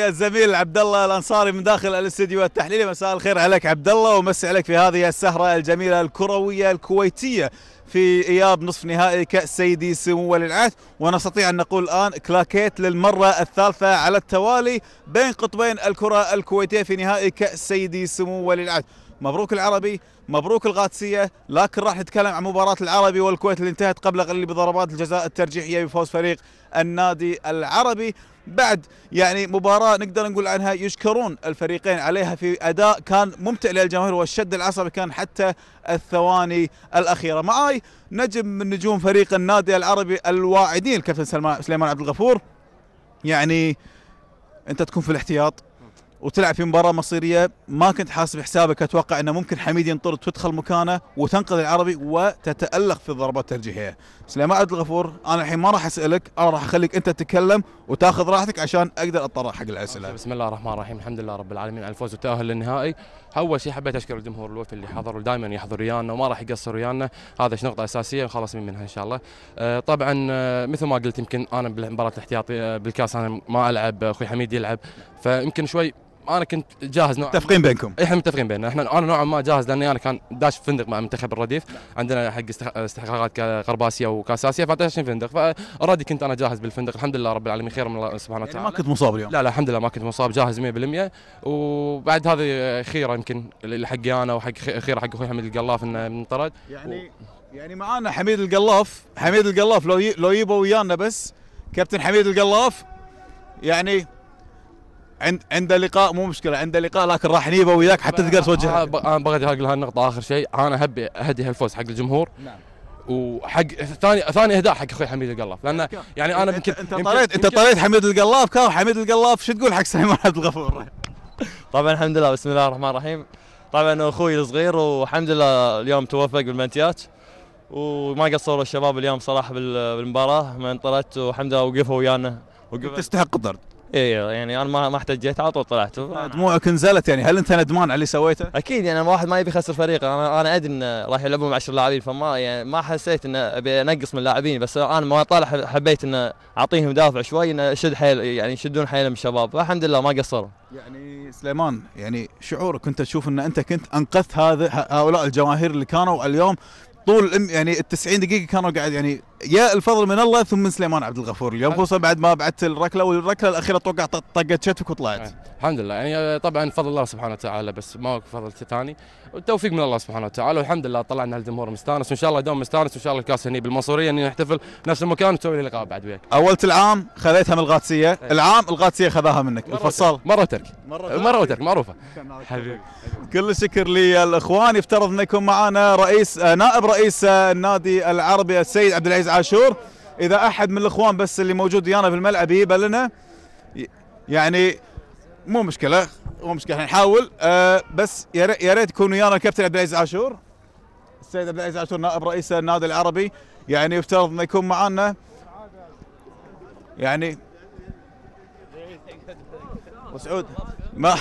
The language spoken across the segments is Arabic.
الزميل عبد الله الانصاري من داخل الاستديو التحليلي مساء الخير عليك عبد الله ومسي عليك في هذه السهره الجميله الكرويه الكويتيه في اياب نصف نهائي كاس سيدي سمو ولي العهد ونستطيع ان نقول الان كلاكيت للمره الثالثه على التوالي بين قطبين الكره الكويتيه في نهائي كاس سيدي سمو ولي العهد مبروك العربي مبروك القادسيه لكن راح نتكلم عن مباراة العربي والكويت اللي انتهت قبل قليل بضربات الجزاء الترجيحية بفوز فريق النادي العربي بعد يعني مباراة نقدر نقول عنها يشكرون الفريقين عليها في أداء كان ممتع للجماهير والشد العصبي كان حتى الثواني الأخيرة معاي نجم من نجوم فريق النادي العربي الواعدين الكابتن سليمان عبد الغفور يعني أنت تكون في الاحتياط وتلعب في مباراه مصيريه ما كنت حاسب حسابك اتوقع انه ممكن حميد ينطرد وتدخل مكانه وتنقذ العربي وتتالق في الضربات الترجيحيه سليمان عبد الغفور انا الحين ما راح اسالك انا راح اخليك انت تتكلم وتاخذ راحتك عشان اقدر اتطرق حق الاسئله بسم الله الرحمن الرحيم الحمد لله رب العالمين على الفوز والتاهل للنهائي اول شيء حبيت اشكر الجمهور الوفي اللي حضر ودائما يحضر ويانا وما راح يقصر ويانا هذا نقطه اساسيه نخلص منها ان شاء الله أه، طبعا أه، مثل ما قلت يمكن انا بالمباراه الاحتياطي أه، بالكاس انا ما العب اخوي حميد يلعب فيمكن شوي انا كنت جاهز نوعا متفقين بينكم إيه، احنا متفقين بيننا احنا انا نوعا ما جاهز لاني انا كان داش في فندق مع منتخب الرديف عندنا حق استحقاقات اسيا وكاس اسيا في فندق فاوريدي كنت انا جاهز بالفندق الحمد لله رب العالمين خير من الله سبحانه يعني وتعالى يعني ما كنت مصاب اليوم لا لا الحمد لله ما كنت مصاب جاهز 100% وبعد هذه خيره يمكن حقي انا وحق خيره حق اخوي حميد القلاف انه انطرد يعني و... يعني معانا حميد القلاف حميد القلاف لو ي... لو يبوا ويانا بس كابتن حميد القلاف يعني عند عند لقاء مو مشكله عند لقاء لكن راح نيبه وياك حتى تقدر توجه انا بغيت اقول هالنقطه اخر شيء انا هبي اهدي هالفوز حق الجمهور نعم وحق ثاني ثاني اهداء حق اخوي حميد القلاف لان يعني انا يمكن انت طريت انت طريت حميد القلاف كاو حميد القلاف شو تقول حق سليمان عبد الغفور طبعا الحمد لله بسم الله الرحمن الرحيم طبعا اخوي الصغير والحمد لله اليوم توفق بالمنتيات وما قصروا الشباب اليوم صراحه بالمباراه من طلعت والحمد لله وقفوا ويانا وقفوا تستحق الطرد اي يعني انا ما ما احتجيت على طول طلعت دموعك نزلت يعني هل انت ندمان على اللي سويته؟ اكيد يعني واحد ما يبي يخسر فريقه انا انا ادري انه راح يلعبون مع 10 لاعبين فما يعني ما حسيت انه ابي انقص من اللاعبين بس انا ما طالع حبيت انه اعطيهم دافع شوي انه اشد حيل يعني يشدون حيلهم الشباب فالحمد لله ما قصروا. يعني سليمان يعني شعورك انت تشوف ان انت كنت انقذت هذا هؤلاء الجماهير اللي كانوا اليوم طول يعني ال 90 دقيقه كانوا قاعد يعني يا الفضل من الله ثم من سليمان عبد الغفور اليوم أه. خصوصا بعد ما بعدت الركله والركله الاخيره اتوقع طقت شتفك وطلعت أه. الحمد لله يعني طبعا فضل الله سبحانه وتعالى بس ما فضل ثاني والتوفيق من الله سبحانه وتعالى والحمد لله طلعنا الجمهور مستانس وان شاء الله دوم مستانس وان شاء الله الكاس هني بالمنصوريه اني نحتفل نفس المكان وتسوي لي لقاء بعد وياك اولت العام خذيتها من الغاتسيه أه. العام الغاتسيه خذاها منك الفصال مره ترك مره وترك معروفه حبيبي كل الشكر للاخوان يفترض انكم معنا رئيس نائب رئيس النادي العربي السيد عبد العزيز عاشور اذا احد من الاخوان بس اللي موجود ويانا في الملعب يجيبها لنا يعني مو مشكله مو مشكله نحاول أه بس يا ريت يكون ويانا الكابتن عبد العزيز عاشور السيد عبد العزيز عاشور نائب رئيس النادي العربي يعني يفترض انه يكون معنا يعني ابو سعود ما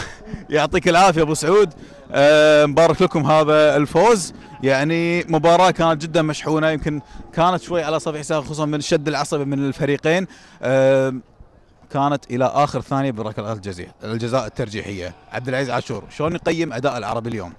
يعطيك العافيه ابو سعود أه مبارك لكم هذا الفوز يعني مباراه كانت جدا مشحونه يمكن كانت شوي على صفيح حساب خصوصا من الشد العصبي من الفريقين أه كانت الى اخر ثانيه بركلات الجزاء الجزاء الترجيحيه عبد العزيز عاشور شلون يقيم اداء العربي اليوم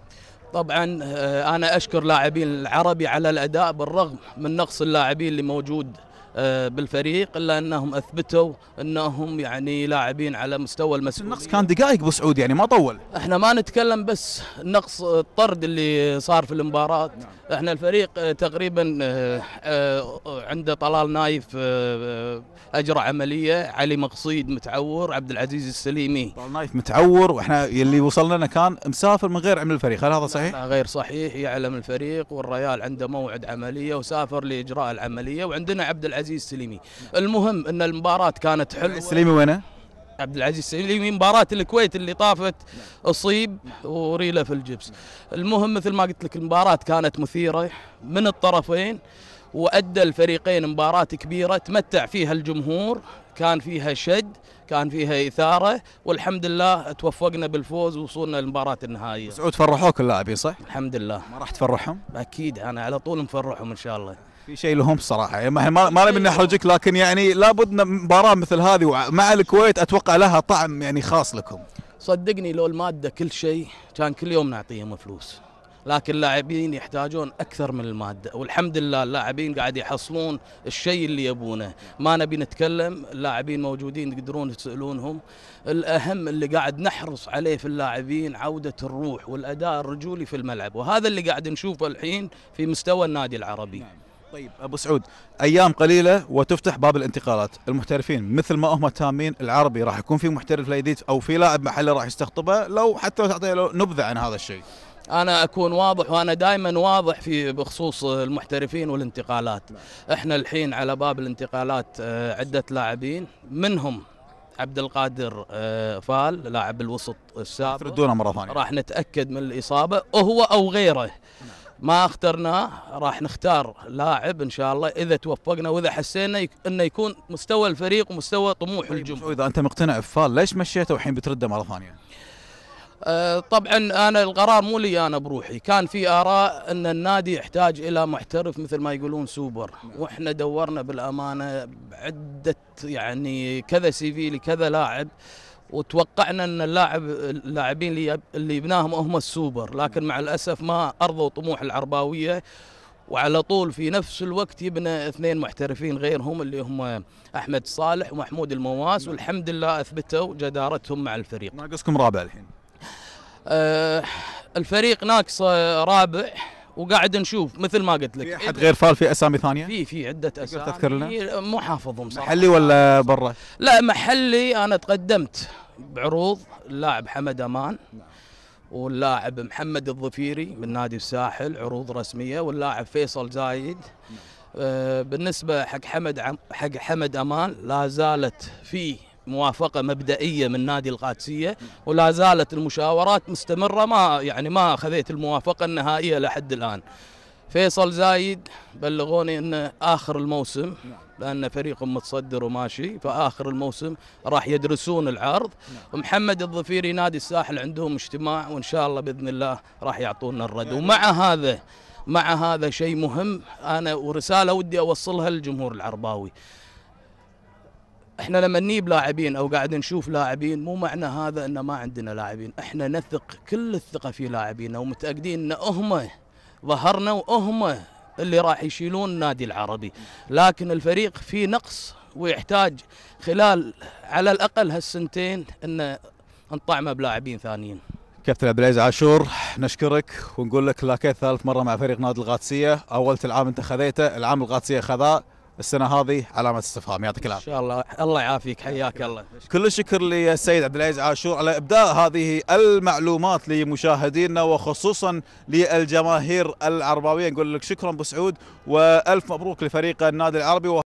طبعا آه، انا اشكر لاعبين العربي على الاداء بالرغم من نقص اللاعبين اللي موجود آه، بالفريق الا انهم اثبتوا انهم يعني لاعبين على مستوى المسؤوليه النقص كان دقائق بسعود سعود يعني ما طول احنا ما نتكلم بس نقص الطرد اللي صار في المباراه نعم. احنا الفريق تقريبا آه، آه، عنده طلال نايف اجرى عمليه علي مقصيد متعور عبد العزيز السليمي طلال نايف متعور واحنا اللي وصلنا لنا كان مسافر من غير عمل الفريق هل هذا صحيح لا غير صحيح يعلم الفريق والريال عنده موعد عمليه وسافر لاجراء العمليه وعندنا عبد العزيز العزيز السليمي المهم ان المباراه كانت حلوه السليمي وينه عبد العزيز السليمي مباراة الكويت اللي طافت اصيب وريله في الجبس المهم مثل ما قلت لك المباراة كانت مثيرة من الطرفين وادى الفريقين مباراه كبيره تمتع فيها الجمهور كان فيها شد كان فيها اثاره والحمد لله توفقنا بالفوز ووصولنا للمباراه النهائيه سعود فرحوك اللاعبين صح الحمد لله ما راح تفرحهم اكيد انا على طول مفرحهم ان شاء الله في شيء لهم صراحه يعني ما ما نبي إيه. نحرجك لكن يعني لابد مباراه مثل هذه ومع الكويت اتوقع لها طعم يعني خاص لكم صدقني لو الماده كل شيء كان كل يوم نعطيهم فلوس لكن اللاعبين يحتاجون اكثر من الماده والحمد لله اللاعبين قاعد يحصلون الشيء اللي يبونه ما نبي نتكلم اللاعبين موجودين تقدرون تسالونهم الاهم اللي قاعد نحرص عليه في اللاعبين عوده الروح والاداء الرجولي في الملعب وهذا اللي قاعد نشوفه الحين في مستوى النادي العربي نعم. طيب ابو سعود ايام قليله وتفتح باب الانتقالات المحترفين مثل ما هم تامين العربي راح يكون في محترف ليديت او في لاعب محلي راح يستقطبه لو حتى لو تعطي له نبذه عن هذا الشيء انا اكون واضح وانا دائما واضح في بخصوص المحترفين والانتقالات احنا الحين على باب الانتقالات آه، عده لاعبين منهم عبد القادر آه، فال لاعب الوسط السابق مره ثانيه راح نتاكد من الاصابه وهو او غيره نعم. ما اخترناه راح نختار لاعب ان شاء الله اذا توفقنا واذا حسينا انه يكون مستوى الفريق ومستوى طموح طيب الجمهور اذا انت مقتنع بفال ليش مشيته وحين بترده مره ثانيه؟ آه، طبعا انا القرار مو لي انا بروحي كان في اراء ان النادي يحتاج الى محترف مثل ما يقولون سوبر واحنا دورنا بالامانه بعده يعني كذا سي في لكذا لاعب وتوقعنا ان اللاعب اللاعبين اللي اللي يبناهم هم السوبر لكن مع الاسف ما ارضوا طموح العرباويه وعلى طول في نفس الوقت يبنى اثنين محترفين غيرهم اللي هم احمد صالح ومحمود المواس والحمد لله اثبتوا جدارتهم مع الفريق. ناقصكم رابع الحين. آه الفريق ناقصه آه، رابع وقاعد نشوف مثل ما قلت لك في احد غير فال في اسامي ثانيه؟ في في عده اسامي تذكر لنا؟ إيه، مو حافظهم صراحه محلي ولا برا؟ لا محلي انا تقدمت بعروض اللاعب حمد امان نعم. واللاعب محمد الظفيري من نادي الساحل عروض رسميه واللاعب فيصل زايد نعم. آه بالنسبه حق حمد عم حق حمد امان لا زالت في موافقه مبدئيه من نادي القادسيه ولا زالت المشاورات مستمره ما يعني ما خذيت الموافقه النهائيه لحد الان فيصل زايد بلغوني انه اخر الموسم لان فريقهم متصدر وماشي فاخر الموسم راح يدرسون العرض ومحمد الظفيري نادي الساحل عندهم اجتماع وان شاء الله باذن الله راح يعطونا الرد يعني ومع هذا مع هذا شيء مهم انا ورساله ودي اوصلها للجمهور العرباوي احنا لما نجيب لاعبين او قاعد نشوف لاعبين مو معنى هذا ان ما عندنا لاعبين احنا نثق كل الثقه في لاعبينا ومتاكدين ان هم ظهرنا وهم اللي راح يشيلون النادي العربي لكن الفريق في نقص ويحتاج خلال على الاقل هالسنتين ان نطعمه بلاعبين ثانيين كابتن عبد العزيز عاشور نشكرك ونقول لك لاكيت ثالث مره مع فريق نادي القادسيه اول العام انت خذيته العام القادسيه خذاه السنه هذه علامه استفهام يعطيك العافيه. ان شاء الله الله يعافيك حياك الله. كل الشكر للسيد عبد العزيز عاشور على ابداء هذه المعلومات لمشاهدينا وخصوصا للجماهير العرباويه نقول لك شكرا ابو سعود والف مبروك لفريق النادي العربي